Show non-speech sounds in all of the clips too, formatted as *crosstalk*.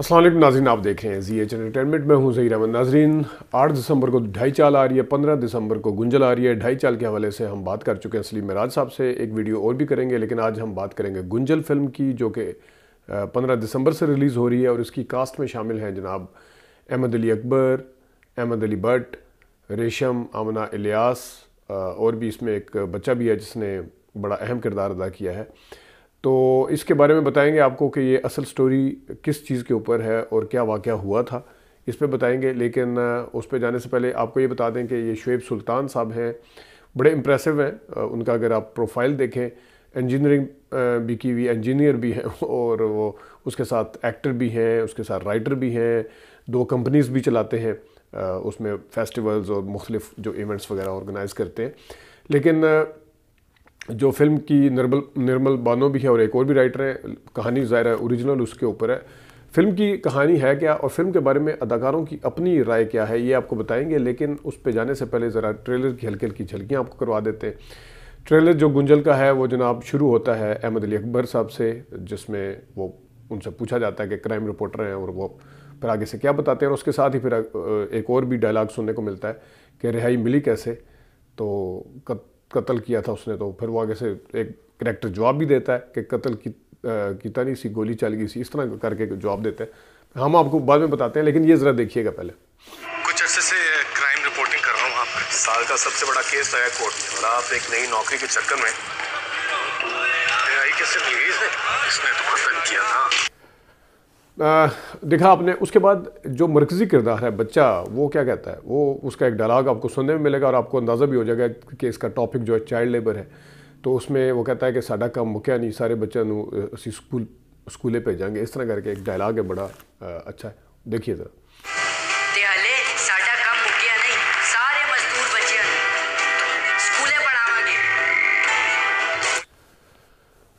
असल नाजरन आप देख रहे हैं जी एच एंटरटेनमेंट में हूँ सही रमन नाजरीन आठ दिसंबर को ढाई चाल आ रही है पंद्रह दिसंबर को गुंजल आ रही है ढाई चाल के हवाले से हम बात कर चुके हैं असली मराज साहब से एक वीडियो और भी करेंगे लेकिन आज हम बात करेंगे गुंजल फिल्म की जो कि पंद्रह दिसंबर से रिलीज़ हो रही है और इसकी कास्ट में शामिल हैं जनाब अहमद अली अकबर अहमद अली भट्ट रेशम आमना इलियास और भी इसमें एक बच्चा भी है जिसने बड़ा अहम किरदार अदा किया है तो इसके बारे में बताएंगे आपको कि ये असल स्टोरी किस चीज़ के ऊपर है और क्या वाक़ हुआ था इस पर बताएंगे लेकिन उस पर जाने से पहले आपको ये बता दें कि ये शुएब सुल्तान साहब हैं बड़े इम्प्रेसिव हैं उनका अगर आप प्रोफाइल देखें इंजीनियरिंग भी की हुई इंजीनियर भी हैं *laughs* और वो उसके साथ एक्टर भी हैं उसके साथ राइटर भी हैं दो कंपनीज़ भी चलाते हैं उसमें फेस्टिवल्स और मुख्तलिफ़ जो इवेंट्स वगैरह ऑर्गेनाइज़ करते हैं लेकिन जो फिल्म की निर्मल निर्मल बानो भी है और एक और भी राइटर हैं कहानी ज़ाहिर है ओरिजिनल उसके ऊपर है फिल्म की कहानी है क्या और फिल्म के बारे में अदाकारों की अपनी राय क्या है ये आपको बताएंगे लेकिन उस पर जाने से पहले ज़रा ट्रेलर की हल्की हल्की झलकियाँ आपको करवा देते हैं ट्रेलर जो गुंजल का है वो जनाब शुरू होता है अहमद अली अकबर साहब से जिसमें वो उनसे पूछा जाता है कि क्राइम रिपोर्टर हैं और वो फिर आगे से क्या बताते हैं और उसके साथ ही फिर एक और भी डायलाग सुनने को मिलता है कि रिहाई मिली कैसे तो कत्ल किया था उसने तो फिर वो आगे से एक करेक्टर जवाब भी देता है कि कत्ल की किता नहीं सी गोली चल गई सी इस तरह करके जवाब देते हैं हम आपको बाद में बताते हैं लेकिन ये ज़रा देखिएगा पहले कुछ अरसे से क्राइम रिपोर्टिंग कर रहा हूँ आप हाँ। साल का सबसे बड़ा केस आया कोर्ट में और आप एक नई नौकरी के चक्कर में आई कैसे रिलीज है इसने तो कत्ल किया था देखा आपने उसके बाद जो मरकज़ी किरदार है बच्चा वो क्या कहता है वो उसका एक डायलाग आपको सुनने में मिलेगा और आपको अंदाज़ा भी हो जाएगा कि इसका टॉपिक जो है चाइल्ड लेबर है तो उसमें वो कहता है कि साडा काम मुख्या नहीं सारे बच्चों असी स्कूल स्कूले भेजा इस तरह करके एक डायलाग है बड़ा अच्छा है देखिए ज़रा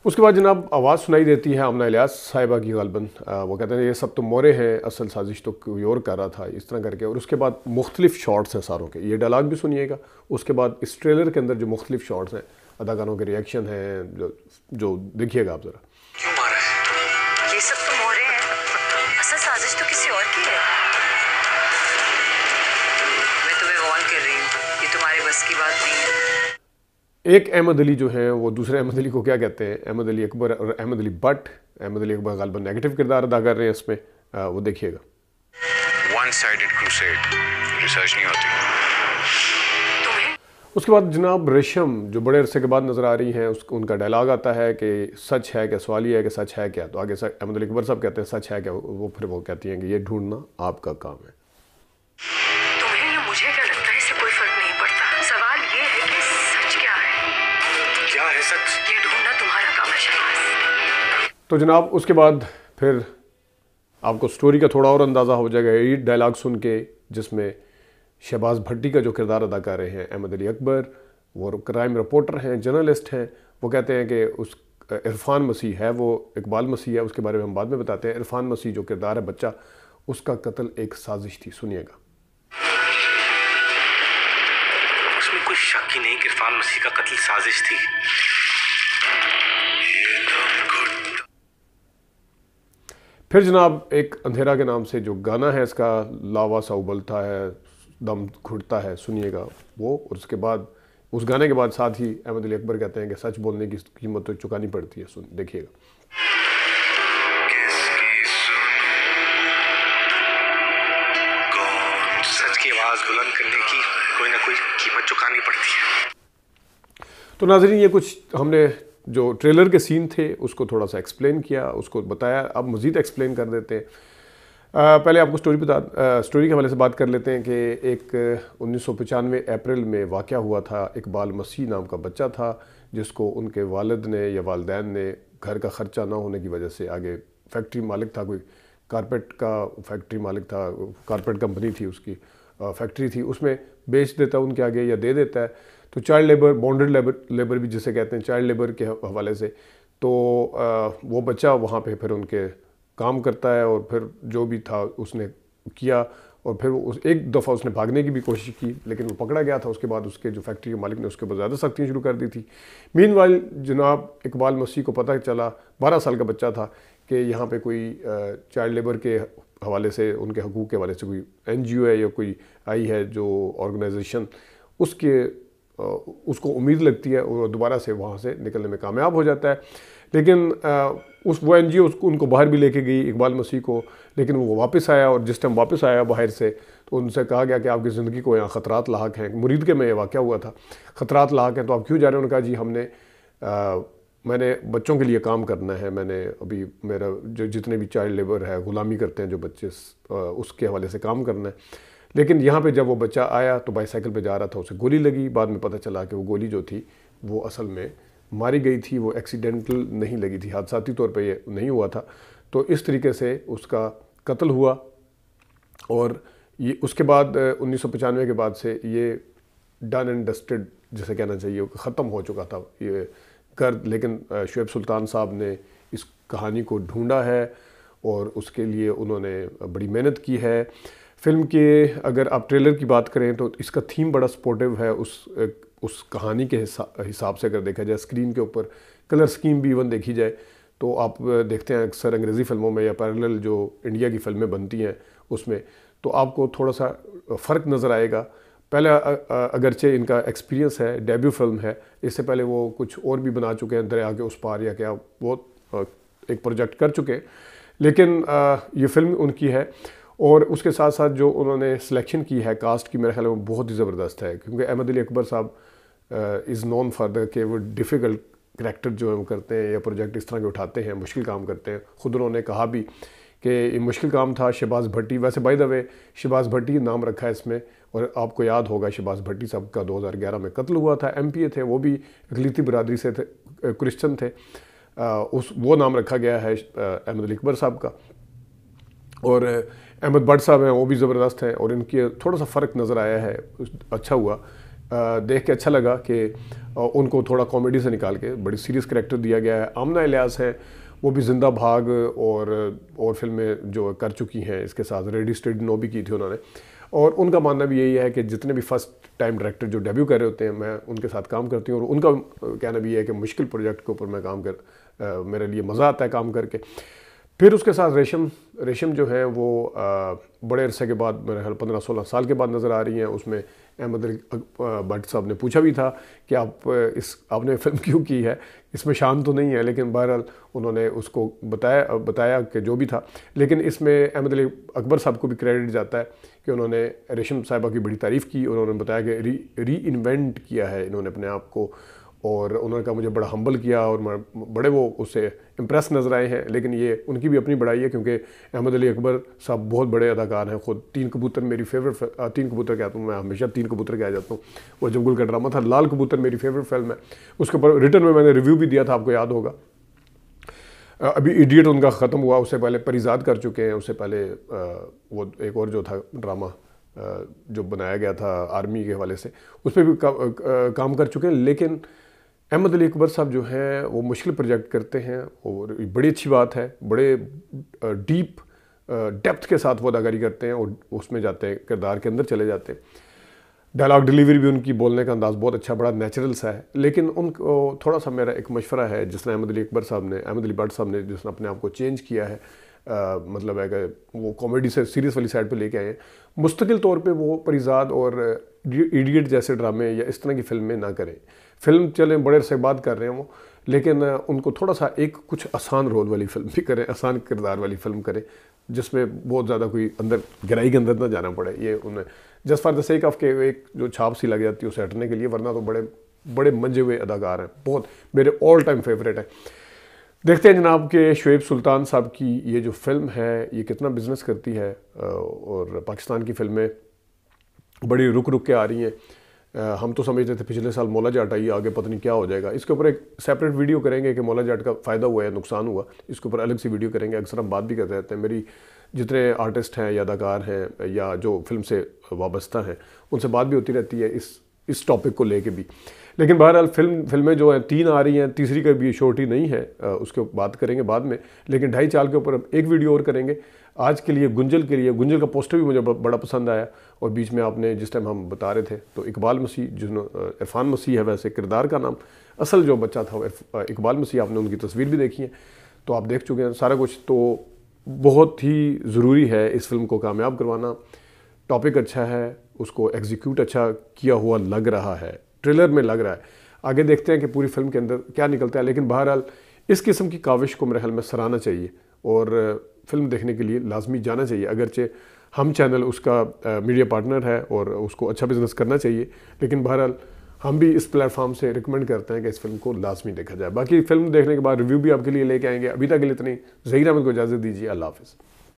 उसके बाद जनाब आवाज़ सुनाई देती है आमना इलियास साहिबा की गलबन वो कहते हैं ये सब तो मोरे हैं असल साजिश तो कोई और कर रहा था इस तरह करके और उसके बाद मुख्तलिफ शॉट्स हैं सारों के ये डायलाग भी सुनिएगा उसके बाद इस ट्रेलर के अंदर जो मुख्तलिफ शॉट्स हैं अदाकारों के रिएक्शन हैं जो जो देखिएगा आप ज़रा तो तो की बात नहीं है एक अहमद अली जो हैं वो दूसरे अहमद अली को क्या कहते हैं अहमद अली अकबर और अहमद अली बट अहमद अली अकबर गालबा नेगेटिव किरदार अदा कर रहे हैं इसमें वो देखिएगा उसके बाद जनाब रेशम जो बड़े अरसे के बाद नज़र आ रही हैं उस उनका डायलॉग आता है कि सच है क्या सवाली है कि सच है क्या तो आगे अहमद अली अकबर साहब कहते हैं सच है क्या वो फिर वो कहती हैं कि ये ढूंढना आपका काम है तो जनाब उसके बाद फिर आपको स्टोरी का थोड़ा और अंदाज़ा हो जाएगा ये डायलाग सुन के जिसमें शहबाज भट्टी का जो किरदार अदा कर रहे हैं अहमद अली अकबर वो क्राइम रिपोर्टर हैं जर्नलिस्ट हैं वो कहते हैं कि उस इरफान मसीह है वो इकबाल मसीह है उसके बारे में हम बाद में बताते हैं इरफान मसीह जो किरदार है बच्चा उसका कत्ल एक साजिश थी सुनिएगा उसमें कोई शक ही नहीं कि इरफान मसीह का कत्ल साजिश थी फिर जनाब एक अंधेरा के नाम से जो गाना है इसका लावा सा उबलता है दम घुटता है सुनिएगा वो और उसके बाद उस गाने के बाद साथ ही अहमद अली अकबर कहते हैं कि सच बोलने की कीमत तो चुकानी पड़ती है सुन देखिएगा तो नाजरीन ये कुछ हमने जो ट्रेलर के सीन थे उसको थोड़ा सा एक्सप्लेन किया उसको बताया अब मज़ीद एक्सप्लेन कर देते हैं पहले आपको स्टोरी बता आ, स्टोरी के हवाले से बात कर लेते हैं कि एक उन्नीस सौ अप्रैल में वाक़ हुआ था इकबाल मसीह नाम का बच्चा था जिसको उनके वालद ने या वालदेन ने घर का ख़र्चा ना होने की वजह से आगे फैक्ट्री मालिक था कोई कारपेट का फैक्ट्री मालिक था कारपेट कंपनी थी उसकी फैक्ट्री थी उसमें बेच देता है उनके आगे या दे देता है तो child labour bonded labour labour भी जिसे कहते हैं चाइल्ड लेबर के हवाले से तो वो बच्चा वहाँ पे फिर उनके काम करता है और फिर जो भी था उसने किया और फिर वो उस एक दफ़ा उसने भागने की भी कोशिश की लेकिन वो पकड़ा गया था उसके बाद उसके जो फैक्ट्री के मालिक ने उसके ऊपर ज़्यादा सख्तियाँ शुरू कर दी थी मीन जनाब इकबाल मसीह को पता चला बारह साल का बच्चा था कि यहाँ पे कोई चाइल्ड लेबर के हवाले से उनके हकूक़ के हवाले से कोई एन जी ओ है या कोई आई है जो ऑर्गेनाइजेशन उसके उसको उम्मीद लगती है और दोबारा से वहाँ से निकलने में कामयाब हो जाता है लेकिन उस वो एन जी ओ उसको उनको बाहर भी लेके गई इकबाल मसीह को लेकिन वो वापस आया और जिस टाइम वापस आया बाहर से तो उनसे कहा गया कि आपकी ज़िंदगी को यहाँ ख़तरात लाक हैं मुरीद के में ये वाक़ हुआ था ख़तरात लाक हैं तो आप क्यों जा रहे हैं उन्होंने कहा जी हमने मैंने बच्चों के लिए काम करना है मैंने अभी मेरा जो जितने भी चाइल्ड लेबर है ग़ुलामी करते हैं जो बच्चे उसके हवाले से काम करना है लेकिन यहाँ पे जब वो बच्चा आया तो बाईसाइकिल पे जा रहा था उसे गोली लगी बाद में पता चला कि वो गोली जो थी वो असल में मारी गई थी वो एक्सीडेंटल नहीं लगी थी हादसाती तौर पर ये नहीं हुआ था तो इस तरीके से उसका कत्ल हुआ और ये उसके बाद उन्नीस के बाद से ये डन एंड डस्टेड जैसे कहना चाहिए ख़त्म हो चुका था ये कर लेकिन शुएब सुल्तान साहब ने इस कहानी को ढूंढा है और उसके लिए उन्होंने बड़ी मेहनत की है फिल्म के अगर आप ट्रेलर की बात करें तो इसका थीम बड़ा सपोर्टिव है उस उस कहानी के हिसाब हिसाब से अगर देखा जाए स्क्रीन के ऊपर कलर स्कीम भी इवन देखी जाए तो आप देखते हैं अक्सर अंग्रेज़ी फिल्मों में या पैरेलल जो इंडिया की फिल्में बनती हैं उसमें तो आपको थोड़ा सा फ़र्क नज़र आएगा पहले अगरचे इनका एक्सपीरियंस है डेब्यू फिल्म है इससे पहले वो कुछ और भी बना चुके हैं दरिया के उस पार या क्या वो एक प्रोजेक्ट कर चुके हैं लेकिन ये फिल्म उनकी है और उसके साथ साथ जो उन्होंने सिलेक्शन की है कास्ट की मेरे ख्याल में बहुत ही ज़बरदस्त है क्योंकि अहमद अली अकबर साहब इज़ नॉन फॉर के वो डिफ़िकल्ट करेक्टर जो है वो करते हैं या प्रोजेक्ट इस तरह के उठाते हैं मुश्किल काम करते हैं ख़ुद उन्होंने कहा भी कि ये मुश्किल काम था शहबाज भट्टी वैसे by the way Shahbaz Bhatti नाम रखा है इसमें और आपको याद होगा शहबाज भट्टी साहब का 2011 में कत्ल हुआ था एमपीए थे वो भी अखिलती बरदरी से थे क्रिश्चन थे आ, उस वो नाम रखा गया है अहमद अकबर साहब का और अहमद भट्ट साहब हैं वो भी ज़बरदस्त हैं और इनके थोड़ा सा फ़र्क नज़र आया है अच्छा हुआ आ, देख के अच्छा लगा कि उनको थोड़ा कॉमेडी से निकाल के बड़ी सीरियस करेक्टर दिया गया है आमना इलियास है वो भी जिंदा भाग और और फिल्में जो कर चुकी हैं इसके साथ रेडी स्टेड नो भी की थी उन्होंने और उनका मानना भी यही है कि जितने भी फर्स्ट टाइम डायरेक्टर जो डेब्यू कर रहे होते हैं मैं उनके साथ काम करती हूँ और उनका कहना भी है कि मुश्किल प्रोजेक्ट के ऊपर मैं काम कर आ, मेरे लिए मज़ा आता है काम करके फिर उसके साथ रेशम रेशम जो हैं वो आ, बड़े अरसे के बाद मेरे ख्याल पंद्रह सोलह साल के बाद नज़र आ रही हैं उसमें अहमद भट्ट साहब ने पूछा भी था कि आप इस आपने फिल्म *laughs* क्यों की है इसमें शान तो नहीं है लेकिन बहरहाल उन्होंने उसको बताया बताया कि जो भी था लेकिन इसमें अहमद अली अकबर साहब को भी क्रेडिट जाता है कि उन्होंने रेशम साहिबा की बड़ी तारीफ़ की उन्होंने बताया कि री री इन्वेंट किया है इन्होंने अपने आप को और उन्होंने कहा मुझे बड़ा हम्बल किया और बड़े वो उससे इम्प्रेस नज़र आए हैं लेकिन ये उनकी भी अपनी बड़ाई है क्योंकि अहमद अली अकबर साहब बहुत बड़े अदाकार हैं ख़ुद तीन कबूतर मेरी फेवरेट तीन कबूतर कहता हूँ मैं हमेशा तीन कबूतर कह जाता हूँ वो जंगल का ड्रामा था लाल कबूतर मेरी फेवरेट फिल्म है उसके ऊपर रिटर्न में मैंने रिव्यू भी दिया था आपको याद होगा अभी इडियट उनका ख़त्म हुआ उससे पहले परिजाद कर चुके हैं उससे पहले वो एक और जो था ड्रामा जो बनाया गया था आर्मी के हवाले से उस पर भी का, काम कर चुके हैं लेकिन अहमद अली अकबर साहब जो हैं वो मुश्किल प्रोजेक्ट करते हैं और बड़ी अच्छी बात है बड़े डीप डेप्थ के साथ वो अदाकारी करते हैं और उसमें जाते हैं किरदार के अंदर चले जाते हैं डायलॉग डिलीवरी भी उनकी बोलने का अंदाज़ बहुत अच्छा बड़ा नेचुरल सा है लेकिन उनको थोड़ा सा मेरा एक मशवरा है जिसने अहमद अली अकबर साहब ने अहमद अली भट्ट साहब ने जिसने अपने आप को चेंज किया है आ, मतलब है कि वो कॉमेडी से सीरियस वाली साइड पे लेके आए हैं मुस्तकिल तौर पे वो परिजाद और इडियट जैसे ड्रामे या इस तरह की फिल्में ना करें फिल्म चले बड़े से बात कर रहे हैं वो लेकिन उनको थोड़ा सा एक कुछ आसान रोल वाली फिल्म भी करें आसान किरदार वाली फिल्म करें जिसमें बहुत ज़्यादा कोई अंदर गहराई के अंदर ना जाना पड़े ये उन्हें just for the sake of के एक जो छाप सी लग जाती है उसे हटने के लिए वरना तो बड़े बड़े मंजे हुए अदाकार हैं बहुत मेरे ऑल टाइम फेवरेट हैं देखते हैं जनाब के शुएब सुल्तान साहब की ये जो फिल्म है ये कितना बिज़नेस करती है और पाकिस्तान की फिल्में बड़ी रुक रुक के आ रही हैं हम तो समझते थे पिछले साल मौला जाट आई आगे पता नहीं क्या हो जाएगा इसके ऊपर एक सेपरेट वीडियो करेंगे कि मौला जाट का फ़ायदा हुआ है नुकसान हुआ इसके ऊपर अलग सी वीडियो करेंगे अक्सर हम बात भी करते रहते हैं मेरी जितने आर्टिस्ट हैं या अदाकार हैं या जो फिल्म से वाबस्ता हैं उनसे बात भी होती रहती है इस इस टॉपिक को लेके भी लेकिन बहरहाल फिल्म फिल्में जो हैं तीन आ रही हैं तीसरी का भी शोटी नहीं है उसके बात करेंगे बाद में लेकिन ढाई साल के ऊपर हम एक वीडियो और करेंगे आज के लिए गुंजल के लिए गुंजल का पोस्टर भी मुझे बड़ा पसंद आया और बीच में आपने जिस टाइम हम बता रहे थे तो इकबाल मसीह जिन्होंने इरफान मसीह है वैसे किरदार का नाम असल जो बच्चा था इकबाल मसीह आपने उनकी तस्वीर भी देखी है तो आप देख चुके हैं सारा कुछ तो बहुत ही ज़रूरी है इस फिल्म को कामयाब करवाना टॉपिक अच्छा है उसको एग्जीक्यूट अच्छा किया हुआ लग रहा है ट्रेलर में लग रहा है आगे देखते हैं कि पूरी फिल्म के अंदर क्या निकलता है लेकिन बहरहाल इस किस्म की काविश को मेरे ख्याल में सराहना चाहिए और फिल्म देखने के लिए लाजमी जाना चाहिए अगरचे हम चैनल उसका मीडिया पार्टनर है और उसको अच्छा बिज़नेस करना चाहिए लेकिन बहरहाल हम भी इस प्लेटफॉर्म से रिकमेंड करते हैं कि इस फिल्म को लाजमी देखा जाए बाकी फिल्म देखने के बाद रिव्यू भी आपके लिए लेके आएंगे अभी तक के लिए इतनी जही अहमद को इजाज़त दीजिए अल्लाह हाफिज़